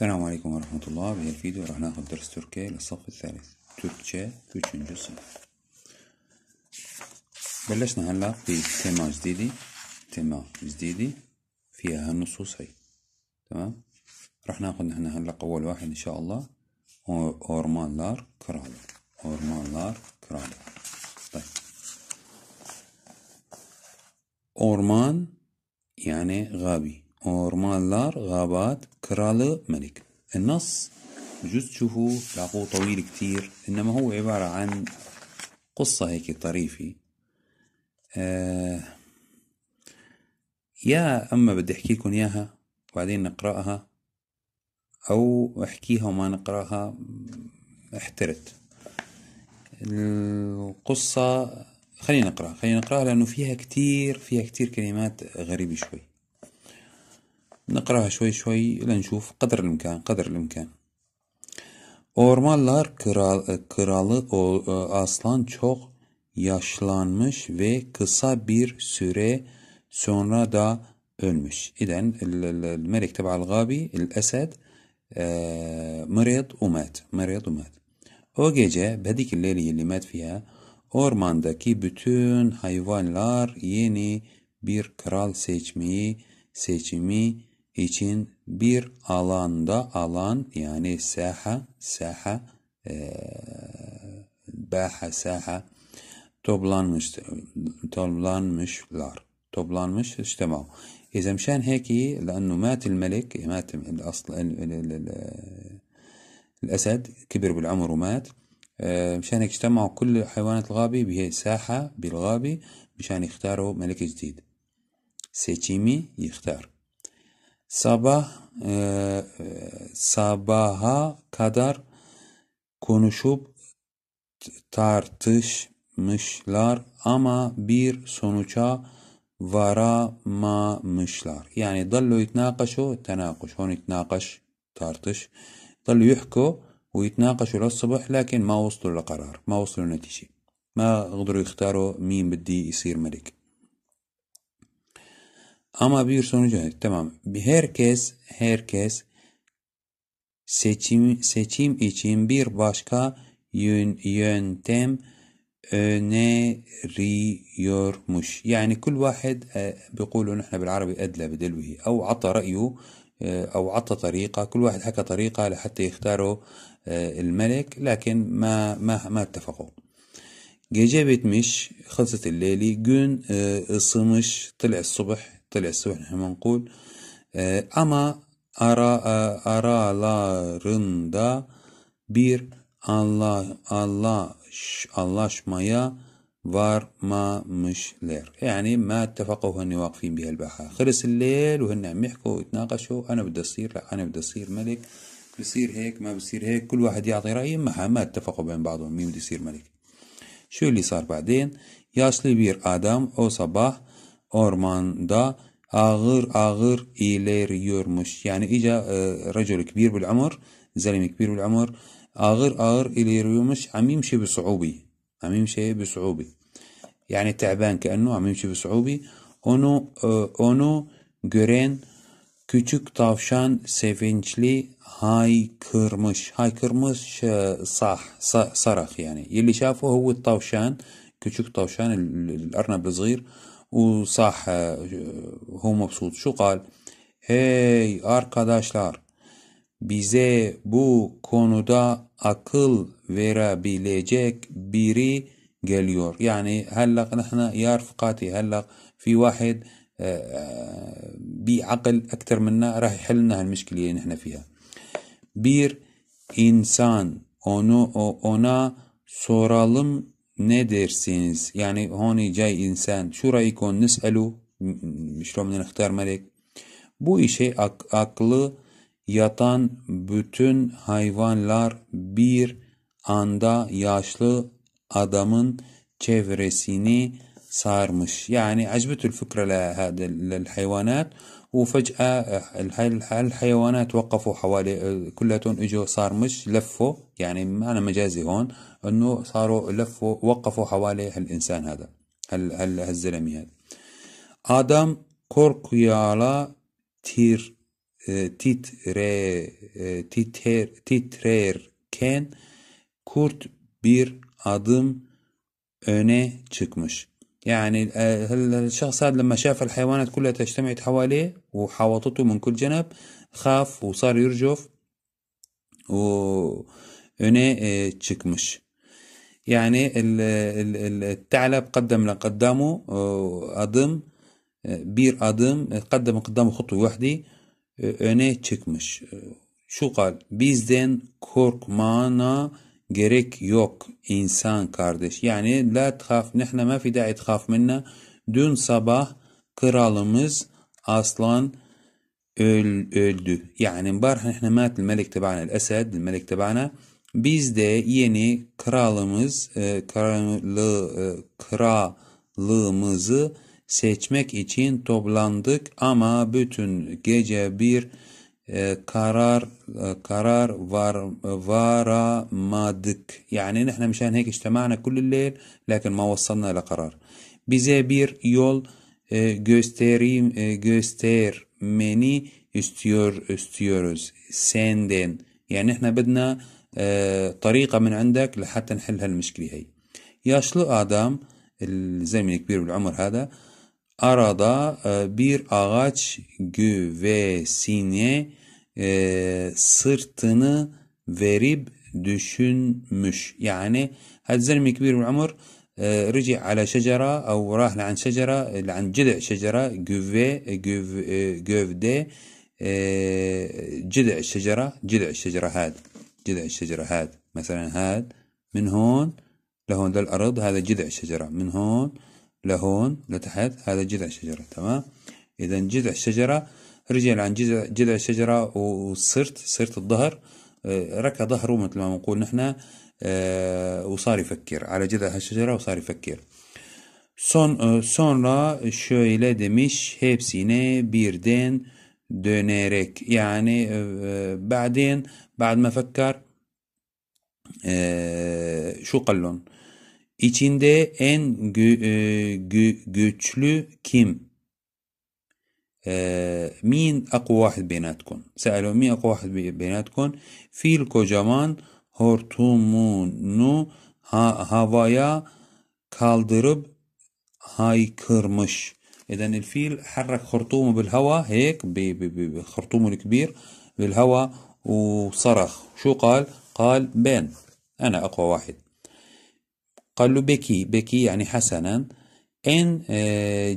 السلام عليكم ورحمة الله بهذا الفيديو راح ناخد درس تركي للصف الثالث تركيا 3. صف بلشنا هلا في تيما جديدة تيما جديدة فيها هالنصوص هي تمام راح ناخد نحن هلا أول واحد إن شاء الله أورمان لار كرالر أورمان لار كرالر طيب أورمان يعني غابي أورمالار غابات كرالة ملك النص بجوز تشوفوا لاقوه طويل كتير إنما هو عبارة عن قصة هيك طريفة آه يا أما بدي أحكي لكم إياها وبعدين نقرأها أو أحكيها وما نقرأها احترت القصة خلينا نقرأها خلينا نقرأها لأنه فيها كتير فيها كتير كلمات غريبة شوي نقراها شوي شوي لنشوف قدر الإمكان قدر الإمكان Ormanlar kral, kralı e, aslan çok yaşlanmış ve kısa bir süre sonra da ölmüş. إذن الملك تبع الغابي الأسد مريض ومات مريض ومات. O gece بديك الليلة اللي مات ormandaki bütün hayvanlar yeni bir kral seçmeyi seçimi için bir alanda alan yani saha saha e, baha saha toplanmıştır toplanmışlar toplanmış اجتمعوا إذا مشان هيك لأنه مات الملك مات الأصل الأسد كبر بالعمر ومات مشان هيك اجتمعوا كل حيوانات الغابة بهي الساحة بالغابة مشان يختاروا ملك جديد سيتشيمي يختار Sabah e, sabaha kadar konuşup tartışmışlar ama bir sonuca varamamışlar. Yani dallu yitnaqaşu tenakuş. Hon yitnaqaş tartış. Dallu yuhku ve la sabah, lakin ma vuslu karar. Ma vuslu netice. ma قدروا يختاروا مين بدي يصير ملك Ama bir sonuç yok. Tamam. Herkes, herkes seçim, seçim için bir başka yön, yöntem öneriyormuş Yani يعني كل واحد بيقولوا نحن بالعربي أدلى بدلوه au ata rayu أو عطى طريقة كل واحد حكى طريقة لحتى يختاروا الملك لكن ما ما ما اتفقوا جابت مش خلصت الليلي جون صمش طلع الصبح طلع سوء نحن منقول آه، آه، الله ara, الله شمايا Allah ما مش لير يعني ما اتفقوا هن واقفين بها الباحة خلص الليل وهن عم يحكوا ويتناقشوا أنا بدي أصير لا أنا بدي أصير ملك بصير هيك ما بصير هيك كل واحد يعطي رأيه ما ما اتفقوا بين بعضهم مين بده يصير ملك شو اللي صار بعدين ياسلي بير آدم أو صباح ormanda ağır ağır ilerliyormuş. Yani iyice e, رجل كبير بالعمر زلمة كبير بالعمر ağır ağır ilerliyormuş. عم يمشي بصعوبة عم يمشي بصعوبة يعني تعبان كأنه عم يمشي بصعوبة onu e, onu gören küçük tavşan sevinçli haykırmış haykırmış e, sah, sah sarak yani اللي شافه هو الطوشان küçük tavşan الأرنب الصغير وصح هو مبسوط شو قال Hey arkadaşlar bize bu konuda akıl verebilecek biri geliyor. Yani هلا نحن يا رفقاتي هلا في واحد بعقل أكثر منا راح يحل لنا هالمشكلة اللي نحن فيها. Bir insan onu ona soralım ne dersiniz? Yani honi cay insan. Şu rayikon nes'elu. Şuromdan ihtar melek. Bu işe ak aklı yatan bütün hayvanlar bir anda yaşlı adamın çevresini sarmış. Yani acbetül fıkra la hayvanat وفجأة آه، الحيوانات وقفوا حوالي آه، كلهم اجوا صار مش لفوا يعني معنى مجازي هون انه صاروا لفوا وقفوا حوالي هالانسان هذا هال هال هالزلمي هذا آدم كوركيالا تير تيت ري تيتر كان كورت بير ادم öne çıkmış. يعني آه، الشخص هذا لما شاف الحيوانات كلها اجتمعت حواليه وحاوطته من كل جنب خاف وصار يرجف و آه، تشكمش يعني الثعلب قدم لقدامه آه، أضم بير أضم قدم قدامه خطوة وحدي اني تشكمش شو قال بيزدن كوركمانا gerek yok insan kardeş. Yani la tkaf nihne ma fi da'i tkaf minna. Dün sabah kralımız aslan öl, öldü. Yani barh nihne matil melek tebana el esed melek tebana. Biz de yeni kralımız e, kralı, e, seçmek için toplandık ama bütün gece bir قرار قرار فار فارامادك يعني نحن مشان هيك اجتمعنا كل الليل لكن ما وصلنا لقرار بزي بير يول جوستيري جوستير e, استيور istiyor سندن يعني احنا بدنا آه، طريقة من عندك لحتى نحل هالمشكلة هي ياشلو ادم الزلمه الكبير بالعمر هذا آه، أغاتش جو في سيني e, sırtını verip düşünmüş. Yani هذا زلمة كبير بالعمر رجع على شجرة أو راح لعند شجرة لعند جذع شجرة جوفي جوف دي جذع الشجرة جذع الشجرة هاد جذع الشجرة هاد مثلا هاد من هون لهون للأرض هذا جذع الشجرة من هون لهون لتحت هذا جذع الشجرة تمام إذا جذع الشجرة رجل عن جذع جذع شجرة وصرت صرت الظهر ركى ظهره مثل ما بنقول نحن وصار يفكر على جذع هالشجرة وصار يفكر Son, sonra şöyle demiş hepsine birden dönerek yani بعدين بعد ما فكر şu kallon içinde en gü, gü, güçlü kim آه، مين أقوى واحد بيناتكم سألوا مين أقوى واحد بيناتكم فيل kocaman ها ha كالدرب هاي كرمش إذا الفيل حرك خرطومه بالهواء هيك بخرطومه الكبير بالهواء وصرخ شو قال؟ قال بين أنا أقوى واحد قال له بكي بكي يعني حسنا ان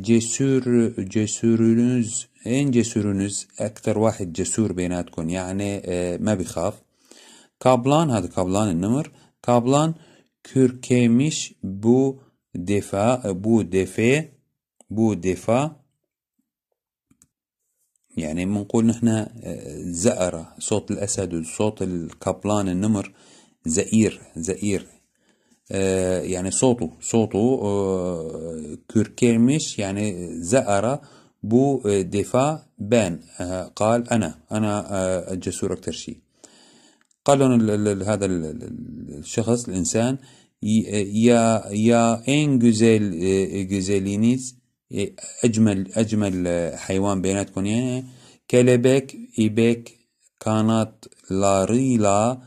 جسور جسورونز ان جسورونز اكتر واحد جسور بيناتكم يعني ما بيخاف كابلان هذا كابلان النمر كابلان كركيمش بو دفاع بو دفاع بو دفاع يعني بنقول نحن زأرة صوت الأسد وصوت الكابلان النمر زئير زئير آه، يعني صوته صوته آه، كركيمش يعني زأر بو آه، دفاع بان قال أنا أنا الجسور أكتر شيء قال لهم هذا الشخص الإنسان يا يا إن جزيل جزيلينيز أجمل أجمل حيوان بيناتكم يعني كلبك إبك كانت لاريلا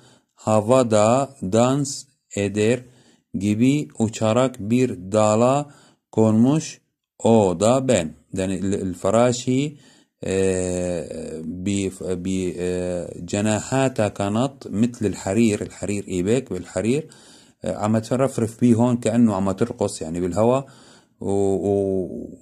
هافادا دانس إدر gibi uçarak bir dala konmuş. O da ben. Yani الفراشي بجناحاتها كانت مثل الحرير الحرير إيباك بالحرير عم ترفرف بيه هون كأنه عم ترقص يعني بالهواء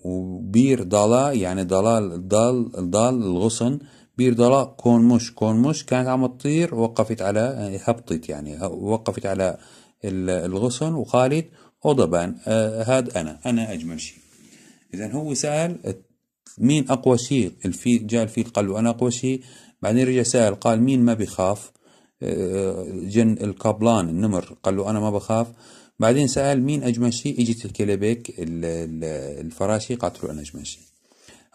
وبير ضلا يعني ضلال ضل ضل الغصن بير ضلا كون مش كون مش كانت عم تطير وقفت على هبطت يعني وقفت على الغصن وقالت أضبان آه، هاد أنا أنا أجمل شيء إذا هو سأل مين أقوى شيء الفيل جاء الفيل قال له أنا أقوى شيء بعدين رجع سأل قال مين ما بيخاف آه، جن الكابلان النمر قال له أنا ما بخاف بعدين سأل مين أجمل شيء إجت الكلبك الفراشي قالت له أنا أجمل شيء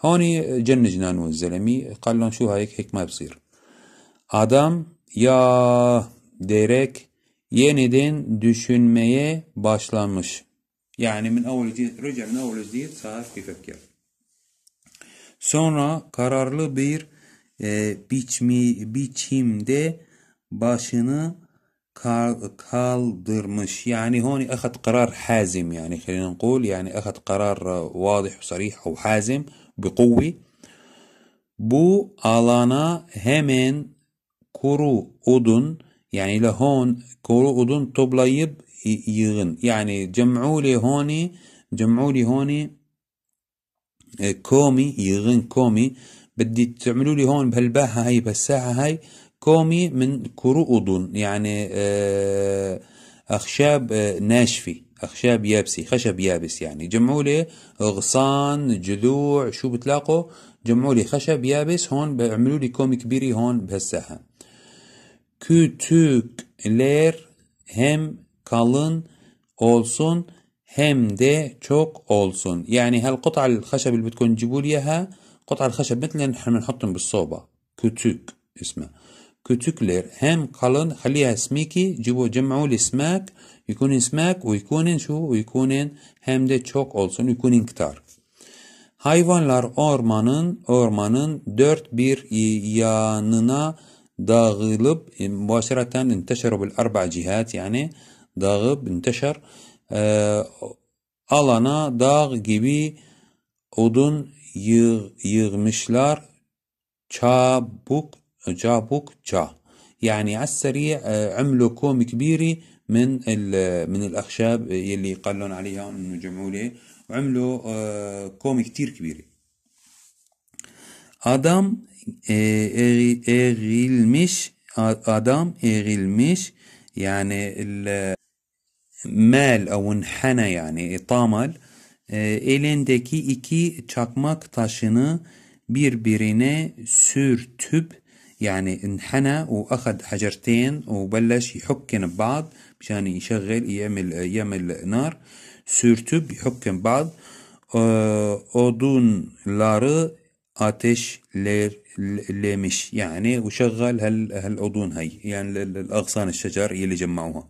هوني جن جنانو الزلمي قال لهم شو هيك هيك ما بصير آدم يا ديريك yeniden düşünmeye başlanmış. Yani min avul cihet, rüca min avul cihet sahar fi Sonra kararlı bir e, biçmi, biçimde başını kaldırmış. Yani honi ahat karar hazim yani. Kelin kul yani ahat karar vadih, sarih ve hazim bi kuvvi. Bu alana hemen kuru odun يعني لهون قعدون طبليب يغن يعني جمعوا لي هوني جمعوا لي هوني آه، كومي يغن كومي بدي تعملوا لي هون بهالباحة هاي بهالساحة هاي كومي من كرؤض يعني آه، أخشاب آه، ناشفة أخشاب يابسي خشب يابس يعني جمعوا لي غصان جذوع شو بتلاقوا جمعوا لي خشب يابس هون بعملوا لي كومي كبيرة هون بهالساحة Küçükler hem kalın olsun hem de çok olsun يعني هالقطعة الخشب اللي بدكم تجيبوا لي إياها قطعة الخشب مثل نحن بنحطهم بالصوبة كوتوك اسمها كوتوكلير هم قلن خليها سميكي جيبوا جمعوا لي سماك يكون سماك ويكون شو ويكون هم de çok olsun يكون كتار Hayvanlar ormanın ormanın dört bir yanına ده غلب مباشرة انتشر بالأربع جهات يعني ده غب انتشر alana dağ gibi أدن يغمشلار yığmışlar çabuk çabukça يعني على السريع آه، عملوا كوم كبيري من من الأخشاب يلي قالون عليها إنه جمعوا لي وعملوا آه، كوم كتير كبيري آدم e, eri, erilmiş adam erilmiş yani el, mel او انحنى yani e, tamal e, elindeki iki çakmak taşını birbirine sürtüp يعني انحنى واخذ حجرتين وبلش يحكن ببعض مشان يشغل يعمل يعمل نار sürtüp يحكن بعض e, odunları آتش لير ليمش يعني وشغل هال هالأذون هي يعني الأغصان الشجر يلي جمعوها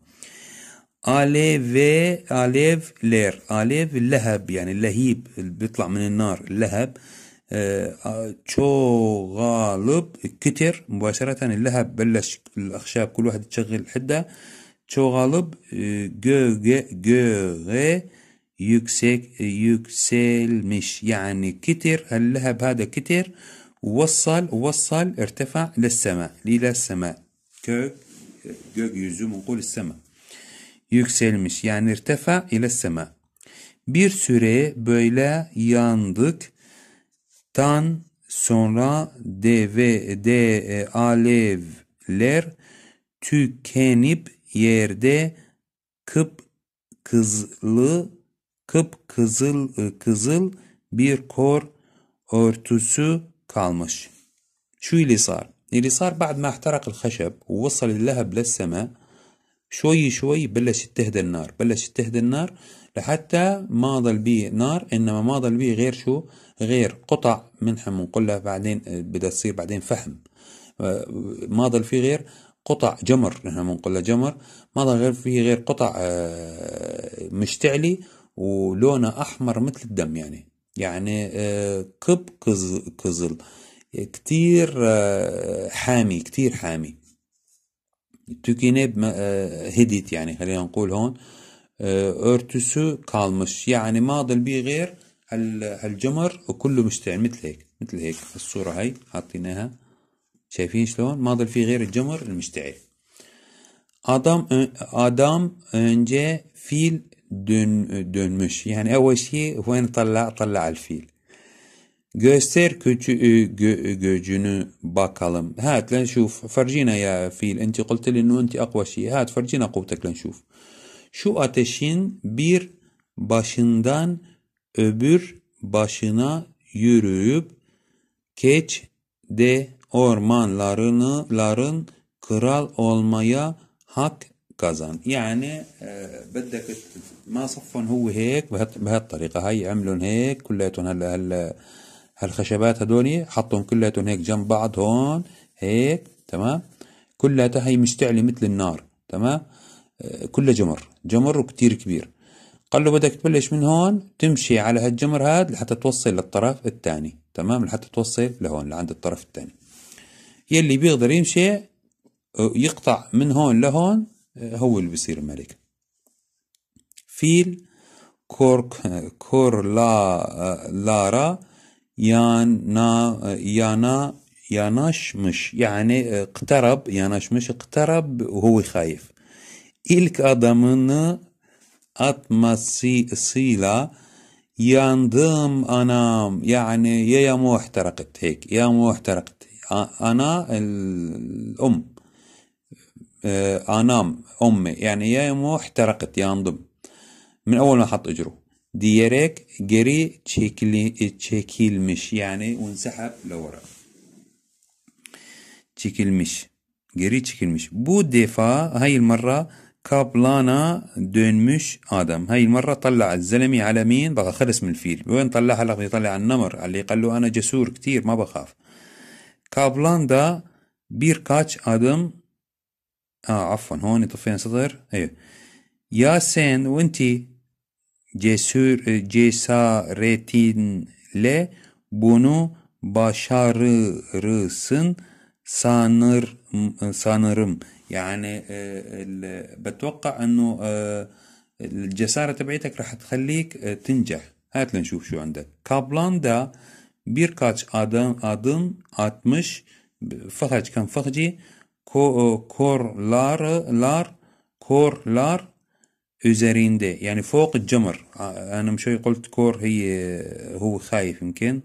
آليف آليف لير آليف اللهب يعني اللهيب اللي بيطلع من النار اللهب آه، آه، شو غالب كتر مباشرة اللهب بلش الأخشاب كل واحد تشغل حدة شو غالب آه، جو جو جو yüksek e, yükselmiş yani kitir هل بهذا kitir وصل وصل ارتفع Sema. إلى السماء kök gökyüzü منقول Sema. yükselmiş yani irtefa ile sema. Bir süre böyle yandık tan sonra de de alevler tükenip yerde kıp kızlı kıpkızıl e, kızıl bir kor örtüsü kalmış. شو اللي صار؟ اللي صار بعد ما احترق الخشب ووصل اللهب للسماء شوي شوي بلشت تهدى النار بلشت تهدى النار لحتى ما ضل بيه نار انما ما ضل بيه غير شو غير قطع منحم ونقول بعدين بدها تصير بعدين فحم ما ضل فيه غير قطع جمر نحن بنقول جمر ما ضل غير فيه غير قطع مشتعلي ولونه احمر مثل الدم يعني يعني آه، قب قزل كتير آه، حامي كتير حامي تكينيب آه، هديت يعني خلينا نقول هون ارتسو كالمش يعني ما ضل بيه غير هالجمر وكله مشتعل مثل هيك مثل هيك الصورة هاي حطيناها شايفين شلون ما ضل فيه غير الجمر المشتعل آدم آدم انجي فيل dön, e, dönmüş. Yani o şeyi when talla talla al Göster köçü, e, gö, e, gözünü bakalım. Hat lenşuf. Farcina ya fiil. Enti kulte linnu enti akva şey. Hat farcina kuvtek lenşuf. Şu ateşin bir başından öbür başına yürüyüp keç de ormanlarını ların kral olmaya hak كازان يعني آه، بدك ما صفن هو هيك بهالطريقة هاي عملن هيك كلياتهم هلا هلا هالخشبات هدولي حطهم كلياتهم هيك جنب بعض هون هيك تمام كلياتها هي مشتعلة مثل النار تمام آه، كلها جمر جمر وكتير كبير قال له بدك تبلش من هون تمشي على هالجمر هاد لحتى توصل للطرف الثاني تمام لحتى توصل لهون لعند الطرف الثاني يلي بيقدر يمشي آه، يقطع من هون لهون هو اللي بيصير ملك فيل كور كور لا لارا يانا يانا ياناشمش يعني اقترب ياناشمش اقترب وهو خايف إلك أدمنا أتمسي سيلا ياندم أنام يعني يا يا مو احترقت هيك يا مو احترقت انا الام انام امي يعني يا امه احترقت يا انضم من اول ما حط اجره diyerek geri çekili, çekilmiş yani unsahab lora çekilmiş geri çekilmiş bu defa hayır marra kablana dönmüş adam هاي المرة طلع الزلمي على مين بقى خلص من الفيل وين طلعها لقى يطلع النمر اللي قال له أنا جسور كتير ما بخاف كابلان ده birkaç adım اه عفوا هون طفينا سطر ايوه ياسين وانتي جسور جسارتين بونو باشار رسن سانر سانرم يعني آه، بتوقع انه آه، الجساره تبعيتك راح تخليك آه، تنجح هات لنشوف شو عندك كابلان دا بيركاتش ادم ادم اتمش فخج كان فخجي ko, korlar lar korlar üzerinde يعني فوق الجمر انا من شوي قلت كور هي هو خايف يمكن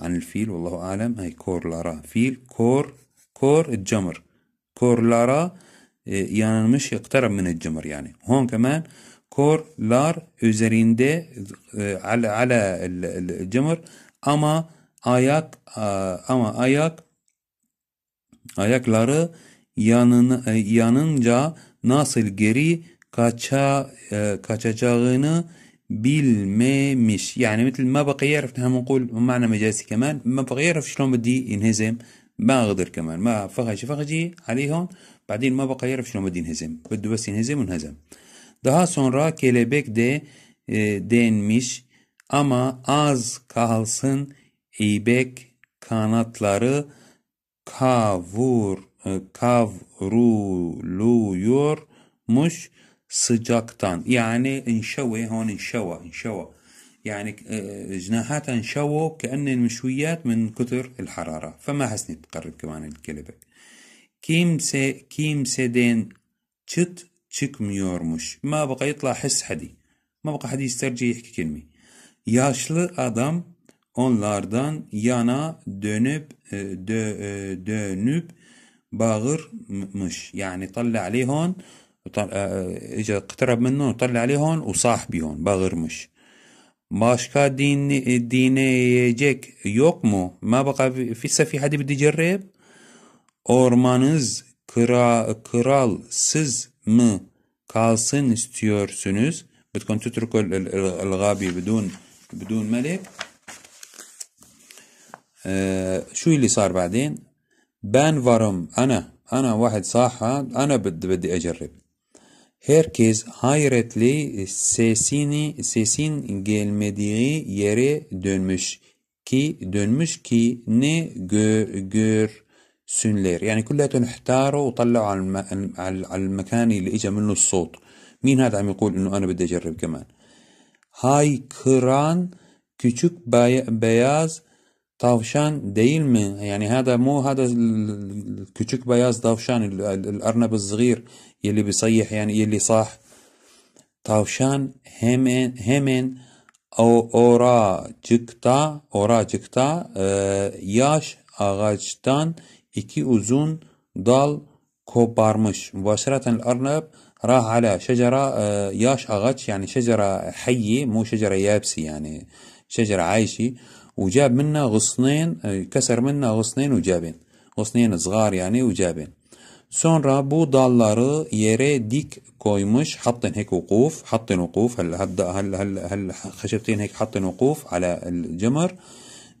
عن الفيل والله اعلم هاي كور لارا فيل كور كور الجمر كور لارا يعني مش يقترب من الجمر يعني هون كمان كور لار üzerinde على على الجمر ama ayak ama ayak ayakları yanın, yanınca nasıl geri kaça, e, kaçacağını بالمامش يعني مثل ما بقى يعرف نحن بنقول معنى مجازي كمان ما بقى يعرف شلون بدي ينهزم ما قدر كمان ما فخش فخشي عليهم بعدين ما بقى يعرف شلون بدي ينهزم بده بس ينهزم وانهزم Daha sonra kelebek de e, denmiş ama az kalsın ibek kanatları kavur مش سجاكتان يعني انشوي هون انشوى انشوى يعني اه، جناحاتها انشوى كأن مشويات من كتر الحرارة فما حسني تقرب كمان الكلمة تشت تشك ميور مش ما بقى يطلع حس حدي ما بقى حد يسترجي يحكي كلمة. ياشل آدم onlardan yana dönüp dö, dönüp bağırmış. Yani talla aleyhon kıtırab minnon talla aleyhon usahbihon bağırmış. Başka din, dinleyecek yok mu? Ma baka fisse fi hadi bir cerreb. Ormanız kral, kralsız mı kalsın istiyorsunuz? Bitkon tutrukul el gabi bedun bedun melek. آه، شو اللي صار بعدين بان فارم أنا أنا واحد صاحب أنا بدي بدي أجرب هيركيز هايرت لي سيسيني سيسين جيلمديغي يري دونمش كي دونمش كي ني جور سنلير يعني كلياتهم احتاروا وطلعوا على, الم... على المكان اللي اجى منه الصوت مين هذا عم يقول انه انا بدي اجرب كمان هاي كران كيتشوك بياز طاوشان ديلمي يعني هذا مو هذا الكتشك بياز طاوشان الارنب الصغير يلي بيصيح يعني يلي صاح طاوشان همين همين او اورا جكتا اورا جكتا اه ياش اغاجتان اكي اوزون دال كوبارمش مباشرة الارنب راح على شجرة ياش اغاج يعني شجرة حية مو شجرة يابسي يعني شجرة عايشة وجاب منا غصنين كسر منا غصنين وجابين غصنين صغار يعني وجابين Sonra bu dalları yere dik koymuş. Hattin hek vukuf. Hattin vukuf. Hel, hel, hel, hel, haşiftin hek hattin vukuf ala cemr.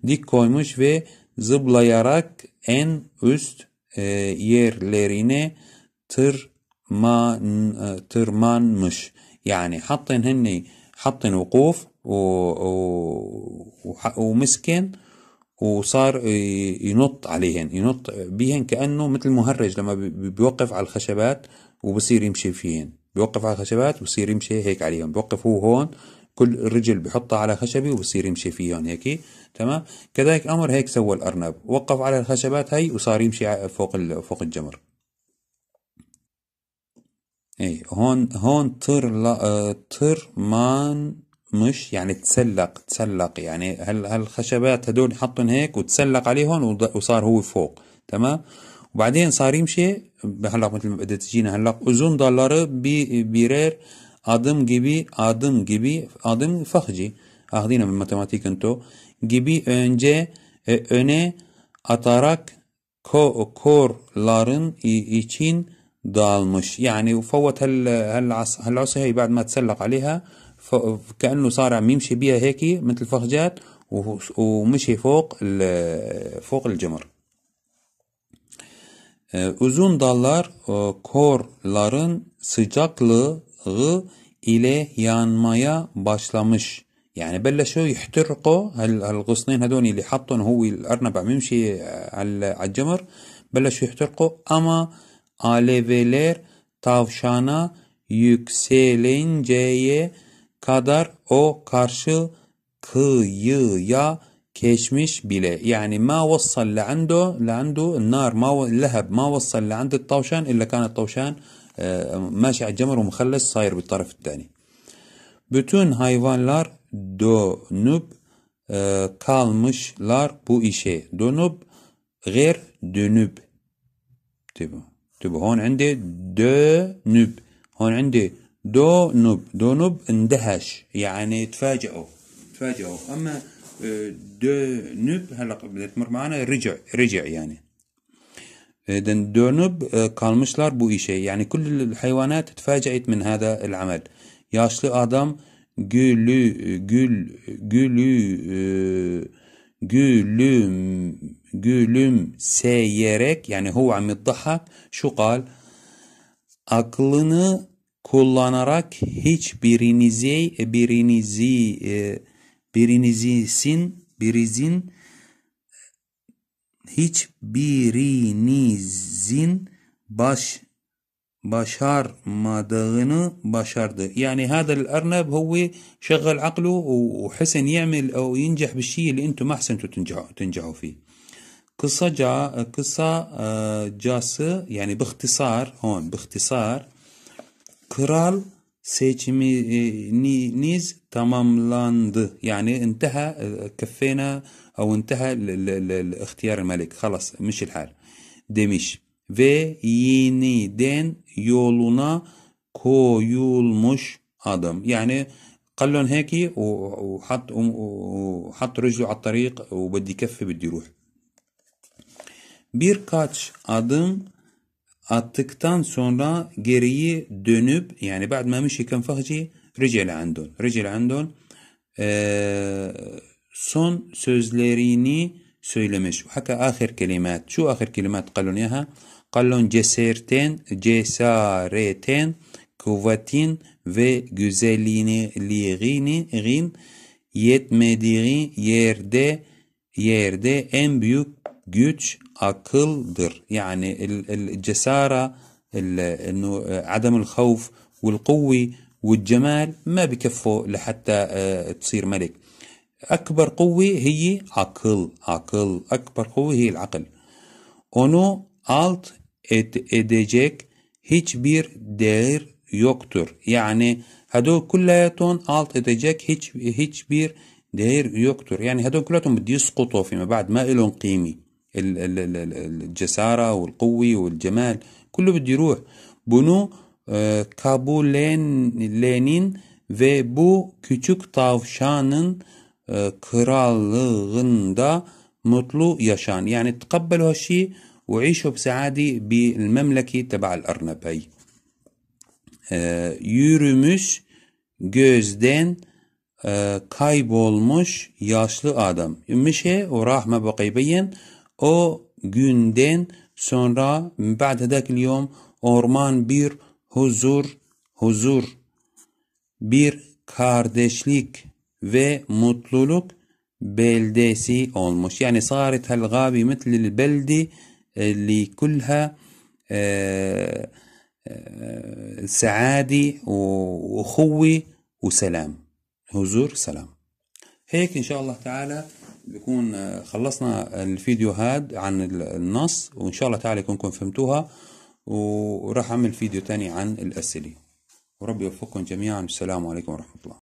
Dik koymuş ve zıplayarak en üst e, yerlerine tırman, tırmanmış. Yani hattin henni hattin vukuf. و... و... ومسكن وصار ينط عليهن ينط بيهن كأنه مثل مهرج لما بيوقف على الخشبات وبصير يمشي فيهن بيوقف على الخشبات وبصير يمشي هيك عليهم بيوقف هو هون كل رجل بحطها على خشبة وبصير يمشي فيهم هيك تمام كذلك أمر هيك سوى الأرنب وقف على الخشبات هي وصار يمشي فوق فوق الجمر ايه هون هون طير لا طير مان مش يعني تسلق تسلق يعني هال هالخشبات هدول حطهم هيك وتسلق عليهم وصار هو فوق تمام وبعدين صار يمشي هلا مثل ما بدها تجينا هلا uzun dalları بي birer adım gibi adım gibi adım فخجي اخذينها من matematik انتو gibi önce öne atarak كور لارن için دالمش يعني وفوت هالعصا هالعصا هي بعد ما تسلق عليها كانه صار عم يمشي بيها هيك مثل فخجات ومشي فوق فوق الجمر uzun dallar korların sıcaklığı ile yanmaya başlamış. يعني بلشوا يحترقوا هالغصنين هذول اللي حطهم هو الارنب عم يمشي على الجمر بلشوا يحترقوا اما alevler tavşana yükselinceye kadar o karşı kıyıya keşmiş bile. Yani ma vassal le'andu le'andu nar ma leheb ma vassal le'andu tavşan illa kanet tavşan ماشي على الجمر sayır صاير tarafı tani. bütün hayvanlar dönüp e, kalmışlar bu işe. Dönüp غير dönüp. تبه تبه هون عندي dönüp. هون عندي دونب دونب اندهش يعني تفاجئوا تفاجئوا أما دونب هلا بتمر معنا رجع رجع يعني إذن دونب kalmışlar bu işe yani كل الحيوانات تفاجأت من هذا العمل yaşlı adam gülü gül gülü gülüm gülüm seyerek yani huve middahak şu kal aklını kullanarak hiçbirinizi birinizi e, birinizin birinizin hiçbirinizin baş başarmadığını başardı يعني هذا الأرنب هو شغل عقله وحسن يعمل أو ينجح بالشيء اللي أنتم ما حسنتوا تنجحوا تنجحوا فيه قصة جا قصة جاسة يعني باختصار هون باختصار kral seçiminiz tamamlandı يعني انتهى آه، كفينا او انتهى الاختيار الملك خلاص مش الحال demiş ve yeniden yoluna koyulmuş adam Yani قال لهم هيك وحط وحط رجله على الطريق وبدي يكفي بدي يروح بيركاتش ادم attıktan sonra geriyi dönüp yani بعد ما مشي كم فخجي رجع لعندون رجع لعندون son sözlerini söylemiş. Haka ahir kelimat. Şu ahir kelimat kalon yaha. Kalon ceserten, cesareten, kuvvetin ve güzelliğini, liğinin yetmediği yerde yerde en büyük güç در يعني الجسارة انه آه، عدم الخوف والقوة والجمال ما بكفوا لحتى آه، تصير ملك أكبر قوة هي أكل أكل أكبر قوة هي العقل onu ألت إديجيك هيتش بير دير يوكتر يعني هدول كلياتهم ألت إديجيك هيتش بير دير يوكتر يعني هدول كلياتهم بدي يسقطوا فيما بعد ما لهم قيمه. الجسارة والقوي والجمال كله بده يروح bunu e, kabullenin ve bu küçük tavşanın krallığında mutlu yaşan. Yani تقبلوا هالشيء وعيشوا بسعادة بالمملكة تبع الأرنبي. E, yürümüş gözden kaybolmuş yaşlı adam. Ümüşe o rahme bakaybeyen. O günden sonra ba'dedeki yom orman bir huzur, huzur, bir kardeşlik ve mutluluk beldesi olmuş. Yani saret el gabi mitlil beldi e, li kulha سعادة وأخوة وسلام هزور selam, huzur, selam. شاء inşallah Teala. بكون آه، خلصنا الفيديو هاد عن النص وان شاء الله تعالى يكونكم فهمتوها وراح اعمل فيديو تاني عن الاسئله وربي يوفقكم جميعا والسلام عليكم ورحمه الله